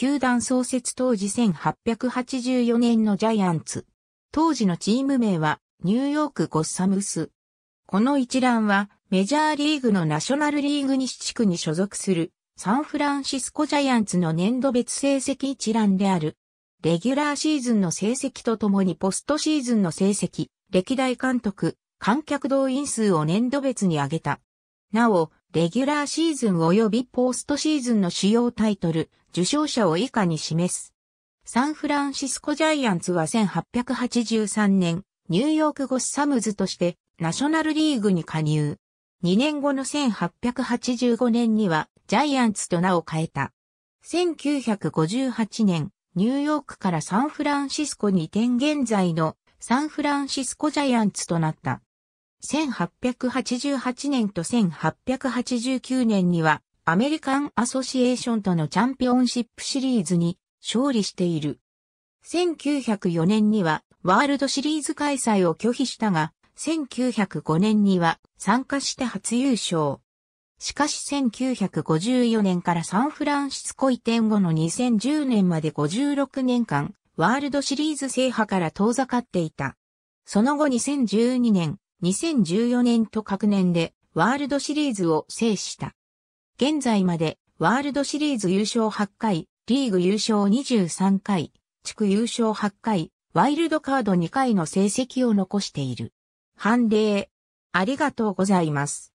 球団創設当時1884年のジャイアンツ。当時のチーム名はニューヨークゴッサムス。この一覧はメジャーリーグのナショナルリーグ西地区に所属するサンフランシスコジャイアンツの年度別成績一覧である。レギュラーシーズンの成績とともにポストシーズンの成績、歴代監督、観客動員数を年度別に上げた。なお、レギュラーシーズン及びポストシーズンの主要タイトル、受賞者を以下に示す。サンフランシスコジャイアンツは1883年、ニューヨークゴッサムズとしてナショナルリーグに加入。2年後の1885年にはジャイアンツと名を変えた。1958年、ニューヨークからサンフランシスコに移転現在のサンフランシスコジャイアンツとなった。1888年と1889年にはアメリカンアソシエーションとのチャンピオンシップシリーズに勝利している。1904年にはワールドシリーズ開催を拒否したが、1905年には参加して初優勝。しかし1954年からサンフランシスコ移転後の2010年まで56年間、ワールドシリーズ制覇から遠ざかっていた。その後2012年、2014年と各年でワールドシリーズを制した。現在までワールドシリーズ優勝8回、リーグ優勝23回、地区優勝8回、ワイルドカード2回の成績を残している。判例。ありがとうございます。